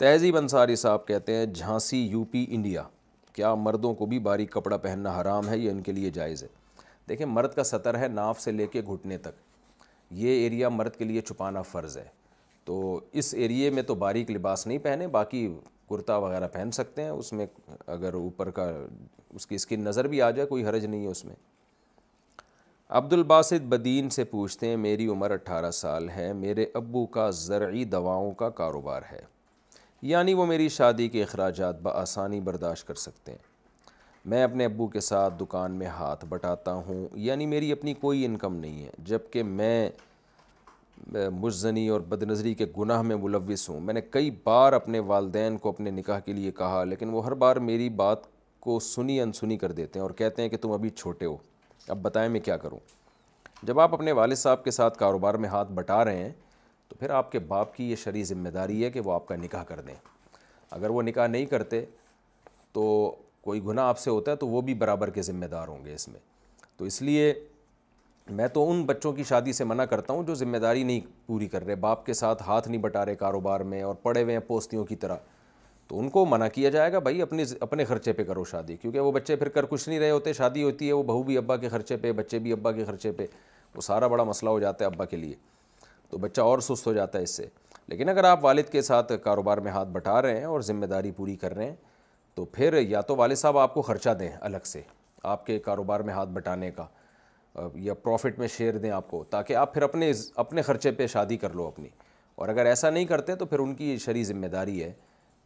तहजीब अंसारी साहब कहते हैं झांसी यूपी इंडिया क्या मर्दों को भी बारीक कपड़ा पहनना हराम है या इनके लिए जायज़ है देखिए मर्द का सतर है नाफ से लेके घुटने तक ये एरिया मर्द के लिए छुपाना फ़र्ज़ है तो इस एरिए में तो बारीक लिबास नहीं पहने बाकी कुर्ता वगैरह पहन सकते हैं उसमें अगर ऊपर का उसकी स्किन नज़र भी आ जाए कोई हरज नहीं है उसमें अब्दुल बासित बदीन से पूछते हैं मेरी उम्र 18 साल है मेरे अबू का ज़रूरी दवाओं का कारोबार है यानी वो मेरी शादी के अखराज बसानी बर्दाश्त कर सकते हैं मैं अपने अबू के साथ दुकान में हाथ बटाता हूँ यानी मेरी अपनी कोई इनकम नहीं है जबकि मैं मुजनी और बदनज़री के गुनाह में मुलविस हूँ मैंने कई बार अपने वालदेन को अपने निकाह के लिए कहा लेकिन वो हर बार मेरी बात को सुनी अनसुनी कर देते हैं और कहते हैं कि तुम अभी छोटे हो अब बताएं मैं क्या करूँ जब आप अपने वाले साहब के साथ कारोबार में हाथ बटा रहे हैं तो फिर आपके बाप की ये शरी ज़िम्मेदारी है कि वो आपका निकाह कर दें अगर वो निकाह नहीं करते तो कोई गुनाह आपसे होता है तो वो भी बराबर के ज़िम्मेदार होंगे इसमें तो इसलिए मैं तो उन बच्चों की शादी से मना करता हूँ जो ज़िम्मेदारी नहीं पूरी कर रहे बाप के साथ हाथ नहीं बटा रहे कारोबार में और पड़े हुए हैं पोस्तियों की तरह तो उनको मना किया जाएगा भाई अपने अपने खर्चे पे करो शादी क्योंकि वो बच्चे फिर कर कुछ नहीं रहे होते शादी होती है वो बहू भी अब्बा के खर्चे पे बच्चे भी अब्बा के खर्चे पे वो सारा बड़ा मसला हो जाता है अब्बा के लिए तो बच्चा और सुस्त हो जाता है इससे लेकिन अगर आप वालिद के साथ कारोबार में हाथ बटा रहे हैं और ज़िम्मेदारी पूरी कर रहे हैं तो फिर या तो वालिद साहब आपको ख़र्चा दें अलग से आपके कारोबार में हाथ बटाने का या प्रॉफिट में शेयर दें आपको ताकि आप फिर अपने अपने ख़र्चे पे शादी कर लो अपनी और अगर ऐसा नहीं करते तो फिर उनकी शरी ज़िम्मेदारी है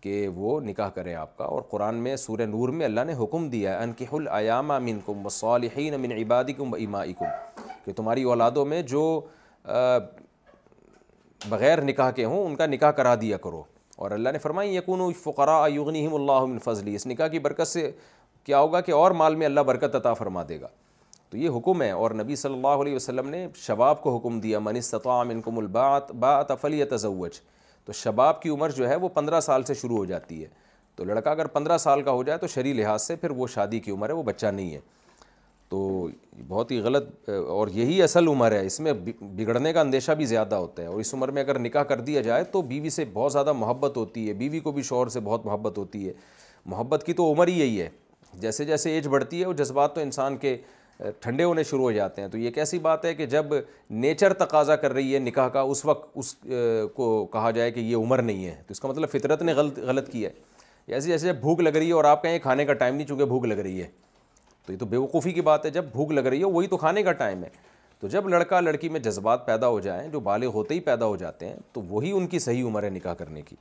कि वो निकाह करें आपका और कुरान में सूर्य नूर में अल्लाह ने हुक्म दिया है अनकिहुल आयामा कुम वसालहीन मिन इबादिकुम व इमाइकुम कि तुम्हारी औलादों में जो बग़ैर निकाह के हों उनका निकाह करा दिया करो और अल्लाह ने फरमाई यकून फ़रा युगनी फजली इस निकाह की बरकत से क्या होगा कि और माल में अल्लाह बरकत अता फरमा देगा तो ये हुक्म है और नबी सल्लल्लाहु अलैहि वसल्लम ने शबाब को हुक्म दिया मन इस्तमिनकुमबात बात फली तजवच तो शबाब की उम्र जो है वो पंद्रह साल से शुरू हो जाती है तो लड़का अगर पंद्रह साल का हो जाए तो शरी लिहाज से फिर वो शादी की उम्र है वो बच्चा नहीं है तो बहुत ही गलत और यही असल उम्र है इसमें बिगड़ने का अंदेशा भी ज़्यादा होता है और इस उम्र में अगर निकाह कर दिया जाए तो बीवी से बहुत ज़्यादा मोहब्बत होती है बीवी को भी शोर से बहुत मोहब्बत होती है मोहब्बत की तो उम्र ही यही है जैसे जैसे एज बढ़ती है वो जज्बात तो इंसान के ठंडे होने शुरू हो जाते हैं तो ये कैसी बात है कि जब नेचर तकाजा कर रही है निकाह का उस वक्त उस को कहा जाए कि ये उम्र नहीं है तो इसका मतलब फितरत ने गलत गलत किया है जैसे जैसे भूख लग रही है और आप कहें खाने का टाइम नहीं चूँकि भूख लग रही है तो ये तो बेवकूफ़ी की बात है जब भूख लग रही है वही तो खाने का टाइम है तो जब लड़का लड़की में जज्बात पैदा हो जाएँ जो बाले होते ही पैदा हो जाते हैं तो वही उनकी सही उम्र है निकाह करने की